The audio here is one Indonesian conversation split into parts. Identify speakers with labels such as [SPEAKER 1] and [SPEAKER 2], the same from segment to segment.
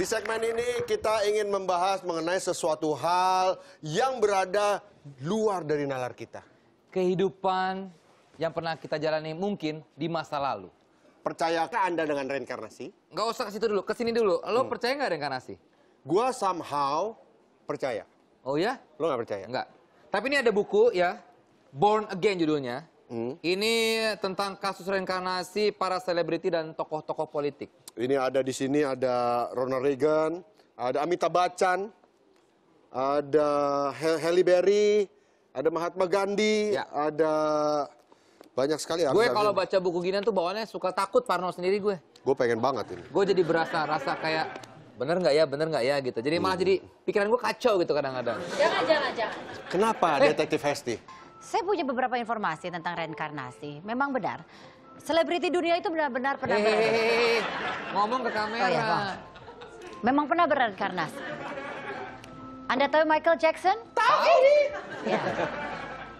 [SPEAKER 1] Di segmen ini
[SPEAKER 2] kita ingin
[SPEAKER 1] membahas mengenai sesuatu hal yang berada luar
[SPEAKER 2] dari nalar kita. Kehidupan yang pernah kita jalani mungkin di masa lalu. Percayakah Anda dengan reinkarnasi? Nggak usah ke situ dulu, ke sini dulu. Lo hmm. percaya nggak reinkarnasi? Gua somehow percaya. Oh ya? Lo nggak percaya? Nggak. Tapi ini ada buku ya, Born Again judulnya. Hmm. Ini tentang kasus reinkarnasi para selebriti dan tokoh-tokoh politik.
[SPEAKER 1] Ini ada di sini ada Ronald Reagan, ada Amitabh Bachchan, ada Halle Berry, ada Mahatma Gandhi, ya. ada banyak sekali. Gue kalau baca
[SPEAKER 2] buku ginian tuh bawaannya suka takut Parno sendiri gue. Gue pengen banget ini. Gue jadi berasa rasa kayak bener nggak ya, bener nggak ya gitu. Jadi hmm. malah iya. jadi pikiran gue kacau gitu kadang-kadang.
[SPEAKER 3] Jangan, jangan, jangan. Kenapa eh. Detektif Hesti? Saya punya beberapa informasi tentang reinkarnasi. Memang benar. Selebriti dunia itu benar-benar pernah hey, hey. Ngomong ke kamera. Oh, iya, Memang pernah bereinkarnasi. Anda tahu Michael Jackson? Tahu. Ya.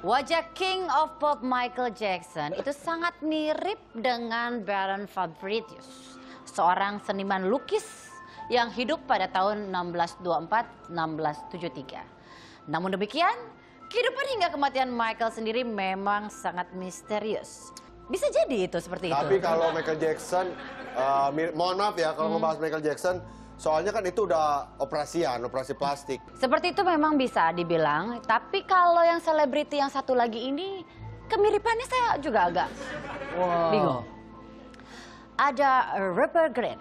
[SPEAKER 3] Wajah King of Pop Michael Jackson itu sangat mirip dengan Baron Fabritius, seorang seniman lukis yang hidup pada tahun 1624-1673. Namun demikian, Kehidupan hingga kematian Michael sendiri memang sangat misterius. Bisa jadi itu seperti Tapi itu. Tapi kalau
[SPEAKER 1] Michael Jackson, uh, mohon maaf ya kalau hmm. ngebahas Michael Jackson, Soalnya kan itu udah operasian, operasi plastik.
[SPEAKER 3] Seperti itu memang bisa dibilang, tapi kalau yang selebriti yang satu lagi ini kemiripannya saya juga agak wow. bingung. Ada Rupert Grint.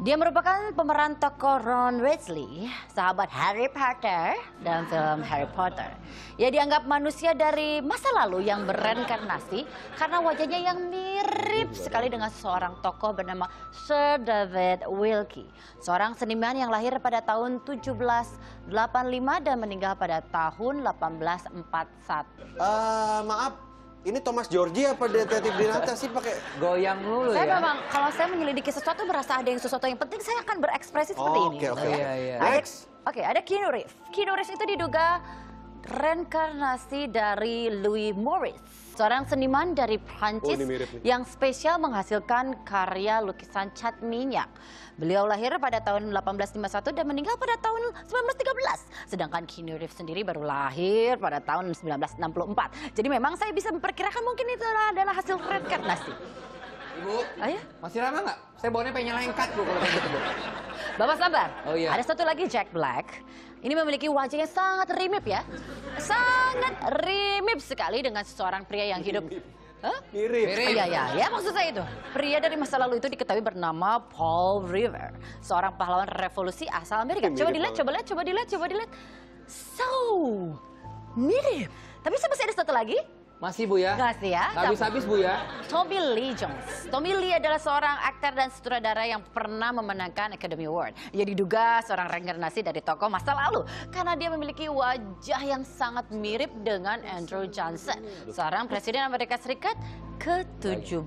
[SPEAKER 3] Dia merupakan pemeran tokoh Ron Weasley, sahabat Harry Potter dalam film Harry Potter. Ia dianggap manusia dari masa lalu yang nasi karena wajahnya yang mirip sekali dengan seorang tokoh bernama Sir David Wilkie. Seorang seniman yang lahir pada tahun 1785 dan meninggal pada tahun 1841. Uh,
[SPEAKER 1] eh, maaf, ini Thomas Georgie apa detektif Dinata sih pakai
[SPEAKER 2] goyang mulu saya ya? Saya memang
[SPEAKER 3] kalau saya menyelidiki sesuatu merasa ada yang sesuatu yang penting saya akan berekspresi seperti oh, ini. Oke oke. Okay. Iya, iya. Oke, ada Keanu Reeves. Keanu Reeves itu diduga reinkarnasi dari Louis Morris seorang seniman dari Prancis oh, yang spesial menghasilkan karya lukisan cat minyak. Beliau lahir pada tahun 1851 dan meninggal pada tahun 1913. Sedangkan Keanu Reeves sendiri baru lahir pada tahun 1964. Jadi memang saya bisa memperkirakan mungkin itu adalah hasil red card nasi. Bu. Oh, iya? Masih lama nggak? Saya bawanya pengen lengkat, Bu, kalau begitu Bu. Bapak sabar. Oh iya. Ada satu lagi Jack Black. Ini memiliki wajah yang sangat rimip ya. Sangat rimip sekali dengan seseorang pria yang hidup Huh? Mirip. Mirip. Oh, iya, iya, ya maksud saya itu. Pria dari masa lalu itu diketahui bernama Paul River. Seorang pahlawan revolusi asal Amerika. Coba dilihat, coba lihat, coba dilihat, coba dilihat. So, mirip. Tapi saya masih ada satu lagi. Masih Bu ya? Gas ya. Habis-habis Bu ya. Tommy Lee Jones. Tommy Lee adalah seorang aktor dan sutradara yang pernah memenangkan Academy Award. Ia diduga seorang reinkarnasi dari tokoh masa lalu karena dia memiliki wajah yang sangat mirip dengan Andrew Johnson, seorang presiden Amerika Serikat ke-17.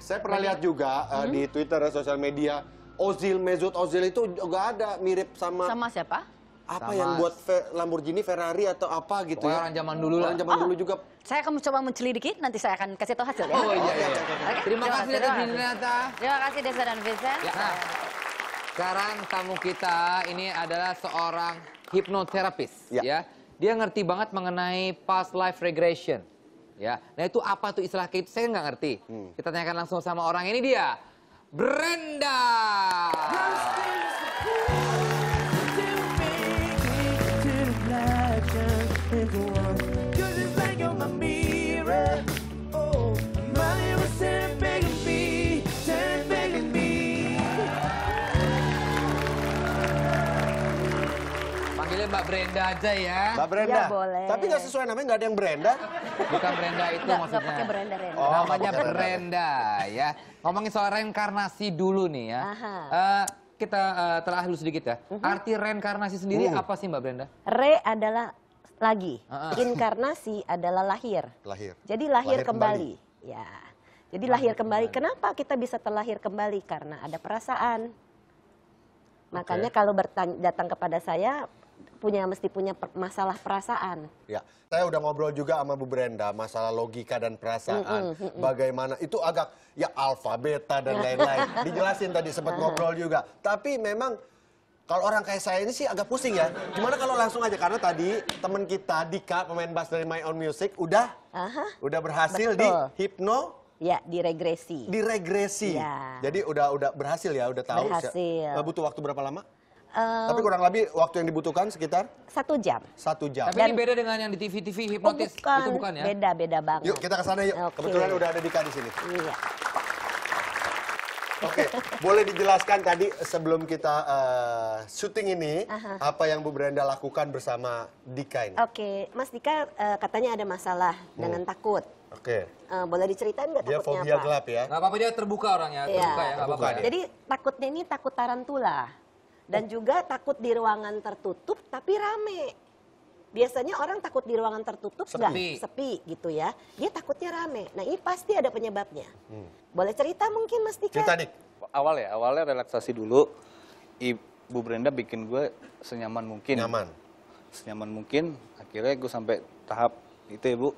[SPEAKER 1] Saya pernah lihat juga uh, di Twitter dan sosial media Ozil Mezut Ozil itu
[SPEAKER 3] juga ada mirip sama Sama siapa?
[SPEAKER 1] Apa sama... yang buat Lamborghini, Ferrari atau apa gitu Pokoknya ya? Orang
[SPEAKER 2] zaman dulu lah. Orang
[SPEAKER 3] zaman oh. dulu juga saya akan mencoba mencelidiki, nanti saya akan kasih tahu hasilnya. Oh iya, iya. Okay.
[SPEAKER 2] Terima, terima kasih Deta Dinata.
[SPEAKER 3] Terima kasih Desa dan Vincent. Ya. Nah,
[SPEAKER 2] sekarang tamu kita ini adalah seorang hipnoterapis. Ya. ya. Dia ngerti banget mengenai past life regression. Ya, nah itu apa tuh istilah itu saya nggak ngerti. Hmm. Kita tanyakan langsung sama orang ini dia, Brenda. Brenda aja ya. Mbak iya, Brenda. Ya, boleh. Tapi nggak sesuai namanya nggak ada yang Brenda. Bukan Brenda itu gak,
[SPEAKER 4] maksudnya. Gak Brenda, Brenda. Oh, namanya Brenda
[SPEAKER 2] ya. Ngomongin soal reinkarnasi dulu nih ya. Uh, kita uh, telah dulu sedikit ya. Uh mhm. -huh. Arti reinkarnasi sendiri uh. apa sih Mbak Brenda?
[SPEAKER 4] Re adalah lagi. Uh -huh. Inkarnasi adalah lahir. Lahir. Jadi lahir, lahir kembali. kembali. Ya. Jadi lahir, lahir kembali. kembali. Kenapa kita bisa terlahir kembali? Karena ada perasaan. Makanya okay. kalau datang kepada saya, punya mesti punya per, masalah perasaan.
[SPEAKER 5] Ya,
[SPEAKER 1] saya udah ngobrol juga sama Bu Brenda masalah logika dan perasaan. Mm -mm, mm Bagaimana itu agak ya alfa beta dan ya. lain-lain. Dijelasin tadi sempat ngobrol juga. Tapi memang kalau orang kayak saya ini sih agak pusing ya. Gimana kalau langsung aja karena tadi teman kita Dika pemain bass dari My Own Music udah Aha, udah berhasil betul. di hipno
[SPEAKER 4] Ya, diregresi. Diregresi. Ya.
[SPEAKER 1] Jadi udah udah berhasil ya, udah tahu. Berhasil. Nah, butuh waktu berapa lama? Uh, Tapi kurang lebih waktu yang dibutuhkan sekitar satu jam. Satu jam. Tapi Dan, ini
[SPEAKER 2] beda dengan yang di
[SPEAKER 4] TV-TV oh, hipnotis. Oh, bukan. Itu bukan ya? Beda beda banget. Yuk kita ke sana yuk. Okay. Kebetulan udah
[SPEAKER 2] ada Dika di sini. Iya.
[SPEAKER 1] Oke, okay. boleh dijelaskan tadi sebelum kita uh, syuting ini Aha. apa yang Bu Brenda lakukan bersama Dika ini?
[SPEAKER 4] Oke, okay. Mas Dika uh, katanya ada masalah hmm. dengan takut. Oke. Okay. Uh, eh, boleh diceritain nggak takutnya fobia apa? Dia gelap ya? Nggak apa-apa dia terbuka
[SPEAKER 2] orangnya, yeah. terbuka ya. Terbuka, apa ya. -apa. Jadi
[SPEAKER 4] takutnya ini takut tarantula. Dan juga takut di ruangan tertutup tapi rame. Biasanya orang takut di ruangan tertutup nggak sepi. gitu ya. Dia takutnya rame. Nah ini pasti ada penyebabnya. Hmm. Boleh cerita mungkin Mas Dika? Cerita nih.
[SPEAKER 5] Awal ya, awalnya relaksasi dulu. Ibu Brenda bikin gue senyaman mungkin. Nyaman. Senyaman mungkin. Akhirnya gue sampai tahap itu ibu.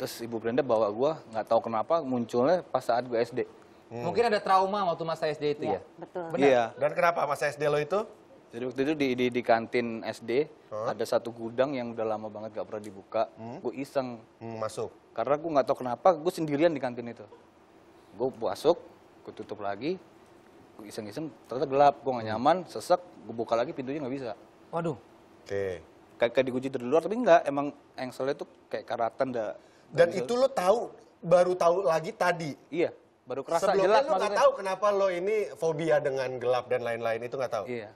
[SPEAKER 5] Terus Ibu Brenda bawa gue, nggak tahu kenapa munculnya pas saat gue SD. Hmm. Mungkin
[SPEAKER 2] ada trauma waktu masa SD itu ya? ya? Betul. Benar. Iya. Dan kenapa masa
[SPEAKER 5] SD lo itu? Jadi waktu itu di, di, di kantin SD hmm. ada satu gudang yang udah lama banget gak pernah dibuka. Hmm? Gue iseng. Hmm, masuk. Karena gue gak tau kenapa gue sendirian di kantin itu. Gue masuk, gue tutup lagi, gue iseng-iseng. Ternyata gelap, gue gak hmm. nyaman, sesek. Gue buka lagi pintunya gak bisa. Waduh. Oke. Okay. Kayak, kayak dikunci dari luar tapi nggak. Emang engselnya tuh kayak karatan dah.
[SPEAKER 1] Dan, Dan itu lo tahu baru tahu lagi tadi.
[SPEAKER 2] Iya. Baru kerasa Sebelumnya jelas lu nggak
[SPEAKER 1] tahu kenapa lo ini fobia dengan gelap dan lain-lain itu nggak tahu.
[SPEAKER 2] Iya.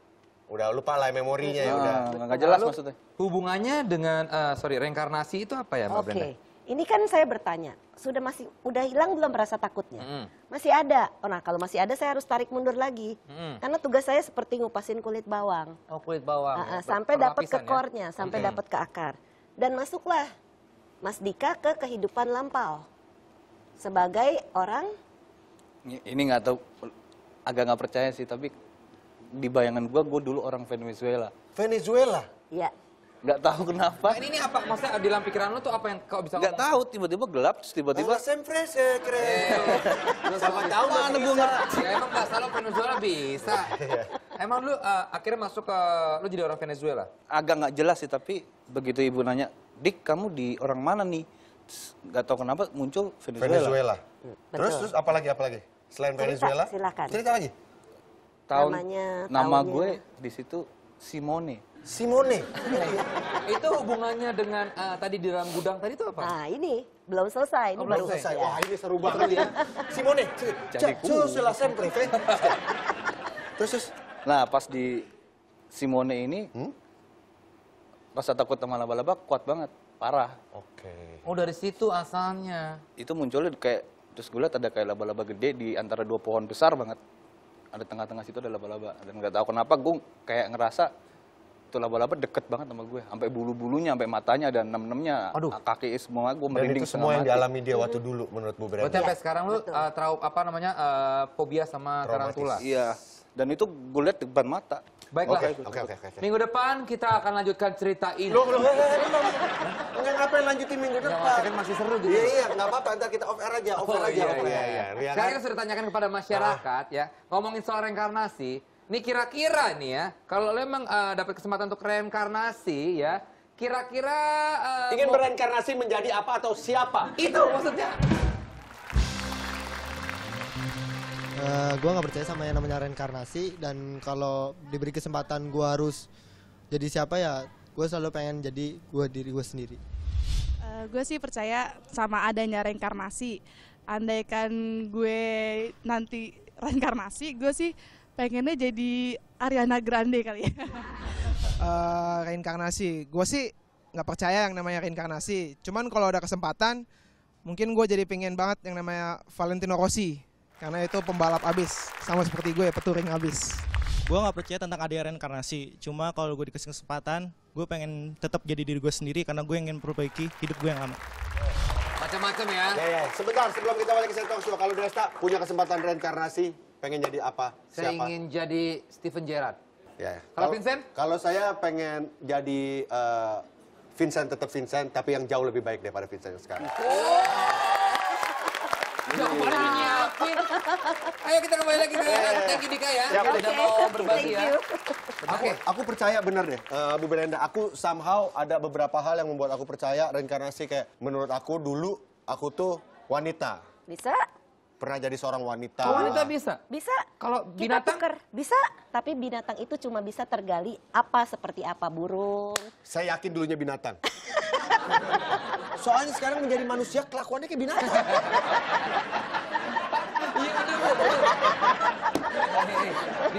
[SPEAKER 2] Udah lupa lah memorinya ya ah, udah. Nggak jelas Lalu, maksudnya. Hubungannya dengan uh, sorry reinkarnasi itu apa ya Mbak okay. Brenda? Oke.
[SPEAKER 4] Ini kan saya bertanya, sudah masih udah hilang belum rasa takutnya? Mm. Masih ada. Oh, nah kalau masih ada saya harus tarik mundur lagi. Mm. Karena tugas saya seperti ngupasin kulit bawang. Oh, kulit bawang. Uh, uh, sampai dapat ke core ya? sampai okay. dapat ke akar. Dan masuklah Mas Dika ke kehidupan lampau sebagai orang
[SPEAKER 5] ini nggak tahu agak nggak percaya sih tapi di bayangan gue gue dulu orang Venezuela
[SPEAKER 2] Venezuela
[SPEAKER 4] iya
[SPEAKER 5] nggak tahu kenapa
[SPEAKER 2] nah, ini, ini apa maksudnya di dalam pikiran lo tuh apa yang kau bisa nggak tahu tiba-tiba gelap tiba-tiba sempre ya keren sama tahu mana gue ngerti ya emang nggak salah Venezuela bisa iya. emang lu uh, akhirnya masuk ke lu jadi orang Venezuela
[SPEAKER 5] agak nggak jelas sih tapi begitu ibu nanya dik kamu di orang mana nih nggak tahu kenapa muncul Venezuela. Venezuela. Hmm, terus terus apalagi apalagi selain cerita, Venezuela?
[SPEAKER 2] Silakan. Cerita lagi.
[SPEAKER 5] Tahun Namanya, nama tahunnya. gue di situ Simone.
[SPEAKER 2] Simone. itu hubungannya dengan uh, tadi di dalam gudang tadi itu apa? Nah, ini belum selesai. Ini oh, baru selesai. Ya. Wah, ini seru banget ya.
[SPEAKER 5] Simone. Jadi selesai Terus, terus. Nah, pas di Simone ini hmm? rasa takut sama laba-laba kuat banget, parah. Oke. Okay. Oh dari
[SPEAKER 2] situ asalnya.
[SPEAKER 5] Itu munculnya kayak terus gue lihat ada kayak laba-laba gede di antara dua pohon besar banget. Ada tengah-tengah situ ada laba-laba dan nggak tahu kenapa gue kayak ngerasa itu laba-laba deket banget sama gue, sampai bulu-bulunya, sampai matanya ada enam-enamnya, kaki semua gue merinding. Dan itu semua yang dialami dia waktu dulu menurut Bu Berarti sampai ya. sekarang
[SPEAKER 2] lu uh, trau apa namanya uh, fobia sama tarantula. Iya.
[SPEAKER 5] Dan itu gue lihat depan mata. Baiklah. Oke, oke, oke.
[SPEAKER 2] Minggu depan kita akan lanjutkan cerita ini. Loh, loh, loh, eh, eh, eh, Enggak ngapain lanjutin minggu depan. Nggak, kan masih seru gitu. Iya, iya, enggak apa-apa. Nanti kita off air aja, off air oh, aja. Iya, Iya, iya. Sekarang kita sudah tanyakan kepada masyarakat ah. ya. Ngomongin soal reinkarnasi, ini kira-kira nih ya, kalau lo emang uh, dapat kesempatan untuk reinkarnasi ya, kira-kira... Uh, Ingin bereinkarnasi menjadi apa atau siapa? Itu maksudnya.
[SPEAKER 1] Eh, gue nggak percaya sama yang namanya reinkarnasi dan kalau diberi kesempatan gue harus jadi siapa ya gue selalu pengen jadi gue diri gue sendiri uh, eh, gue sih percaya sama adanya reinkarnasi andaikan gue nanti reinkarnasi gue sih pengennya jadi Ariana Grande kali ya uh, reinkarnasi gue sih nggak percaya yang namanya reinkarnasi cuman kalau ada kesempatan mungkin gue jadi pengen banget yang namanya Valentino Rossi karena itu pembalap abis, sama seperti gue ya peturing abis. Gue gak percaya tentang ada reinkarnasi, cuma kalau gue dikasih kesempatan, gue pengen tetap jadi diri gue sendiri karena gue ingin perbaiki hidup gue yang lama. Macam-macam ya. Ya, ya. Sebentar, sebelum kita balik ke set kalau dresta punya kesempatan reinkarnasi, pengen jadi apa? Saya siapa? ingin
[SPEAKER 2] jadi Steven Gerrard.
[SPEAKER 1] Ya. ya. Kalau Vincent? Kalau saya pengen jadi uh, Vincent tetap Vincent, tapi yang jauh lebih baik daripada Vincent yang sekarang. Oh.
[SPEAKER 2] Ya Ayo kita kembali lagi ke Thank Dika ya. Ya udah mau berbagi ya.
[SPEAKER 1] Aku, aku percaya benar deh, uh, Bu Belenda. Aku somehow ada beberapa hal yang membuat aku percaya reinkarnasi kayak menurut aku dulu aku tuh wanita. Bisa? Pernah jadi seorang wanita. wanita
[SPEAKER 4] bisa? Bisa. Kalau binatang? Kita tuker. Bisa. Tapi binatang itu cuma bisa tergali apa seperti apa burung.
[SPEAKER 1] Saya yakin dulunya binatang.
[SPEAKER 4] Soalnya sekarang menjadi manusia kelakuannya kayak binatang. Iya
[SPEAKER 2] benar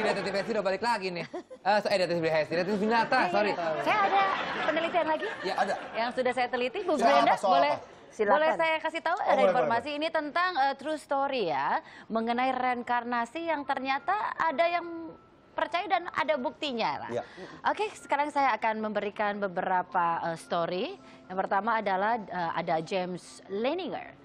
[SPEAKER 2] benar. Di detektif udah balik lagi nih. Uh, so, eh detektif Hesti, detektif binata, iya, iya. sorry. Saya
[SPEAKER 3] ada penelitian lagi. Ya ada. Yang sudah saya teliti, Bu Brenda boleh Silakan. Boleh saya kasih tahu oh, ada oh, informasi boleh. ini tentang uh, true story ya mengenai reinkarnasi yang ternyata ada yang percaya dan ada buktinya lah. Ya. Oke, sekarang saya akan memberikan beberapa uh, story. Yang pertama adalah uh, ada James Leninger.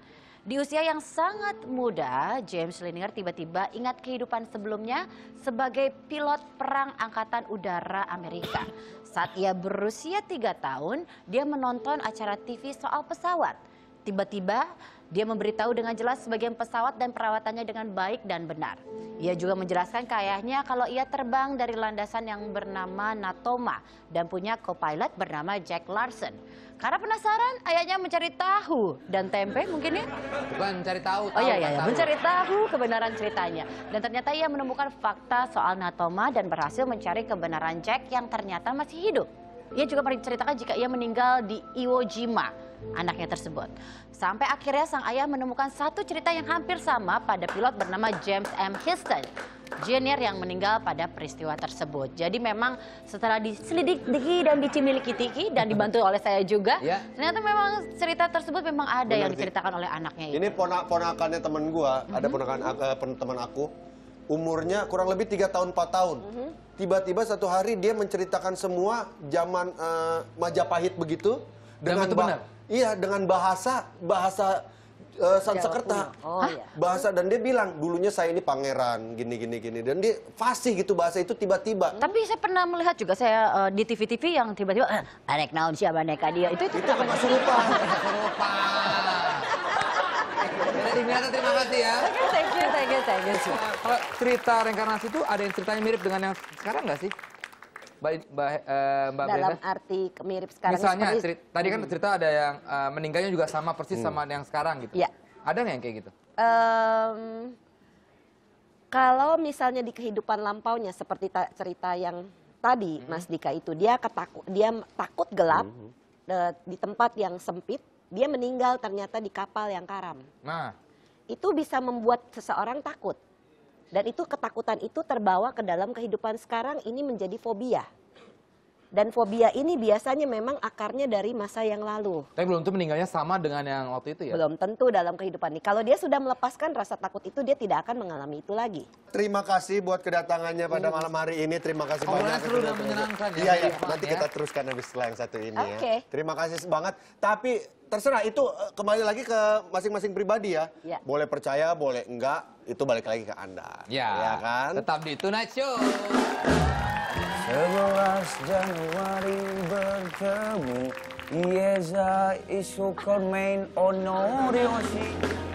[SPEAKER 3] Di usia yang sangat muda, James Leninger tiba-tiba ingat kehidupan sebelumnya sebagai pilot perang Angkatan Udara Amerika. Saat ia berusia tiga tahun, dia menonton acara TV soal pesawat. Tiba-tiba, dia memberitahu dengan jelas sebagian pesawat dan perawatannya dengan baik dan benar. Ia juga menjelaskan ke ayahnya kalau ia terbang dari landasan yang bernama Natoma dan punya co-pilot bernama Jack Larson. Karena penasaran, ayahnya mencari tahu dan tempe mungkin ya? Bukan mencari tahu, tahu. Oh iya, iya, iya. mencari tahu kebenaran ceritanya. Dan ternyata ia menemukan fakta soal Natoma dan berhasil mencari kebenaran Jack yang ternyata masih hidup. Ia juga menceritakan jika ia meninggal di Iwo Jima anaknya tersebut. Sampai akhirnya sang ayah menemukan satu cerita yang hampir sama pada pilot bernama James M. Houston, junior yang meninggal pada peristiwa tersebut. Jadi memang setelah diselidiki dan dicimiliki-tiki dan dibantu oleh saya juga, ya. ternyata memang cerita tersebut memang ada Benar yang
[SPEAKER 1] diceritakan oleh anaknya itu. Ini ponak ponakannya teman gua, mm -hmm. ada mhm. ponakan uh, teman aku, umurnya kurang lebih tiga tahun 4 tahun. Mm -hmm tiba-tiba satu hari dia menceritakan semua zaman uh, Majapahit begitu dengan itu benar? Iya, dengan bahasa bahasa eh, uh, Sanskerta. Oh, iya. Bahasa dan dia bilang dulunya saya ini pangeran gini gini gini dan dia fasih gitu bahasa itu tiba-tiba.
[SPEAKER 3] Tapi saya pernah melihat juga saya uh, di TV-TV yang tiba-tiba eh, ah, anek naon siapa anek dia itu itu, kan masuk lupa.
[SPEAKER 2] Ternyata terima kasih ya. kasih okay, thank you, thank you, thank you. Kalau cerita reinkarnasi itu ada yang ceritanya mirip dengan yang sekarang nggak sih? Mbak Mbak, eh, Mbak Dalam Brenda?
[SPEAKER 4] arti mirip sekarang Misalnya seperti, cerita,
[SPEAKER 2] tadi kan hmm. cerita ada yang uh, meninggalnya juga sama persis hmm. sama yang sekarang gitu. Ya. Ada nggak yang kayak gitu?
[SPEAKER 4] Um, kalau misalnya di kehidupan lampaunya seperti cerita yang tadi hmm. Mas Dika itu dia ketakut dia takut gelap hmm. uh, di tempat yang sempit, dia meninggal ternyata di kapal yang karam. Nah, itu bisa membuat seseorang takut dan itu ketakutan itu terbawa ke dalam kehidupan sekarang ini menjadi fobia dan fobia ini biasanya memang akarnya dari masa yang lalu. Tapi
[SPEAKER 2] belum tentu meninggalnya sama dengan yang waktu itu ya? Belum
[SPEAKER 4] tentu dalam kehidupan ini. Kalau dia sudah melepaskan rasa takut itu, dia tidak akan mengalami itu lagi.
[SPEAKER 1] Terima kasih
[SPEAKER 4] buat kedatangannya pada malam
[SPEAKER 1] hari ini. Terima kasih oh, banyak. seru sudah
[SPEAKER 2] menyenangkan ya. Iya, iya. Nanti kita
[SPEAKER 1] teruskan habis setelah yang satu ini okay. ya. Terima kasih banget. Tapi terserah itu eh, kembali lagi ke masing-masing pribadi ya. ya. Boleh percaya, boleh enggak, itu balik lagi ke Anda.
[SPEAKER 2] Ya, ya kan? Tetap di Tonight Show. 11 Januari bertemu Yeza iya, Isukor main onori oshi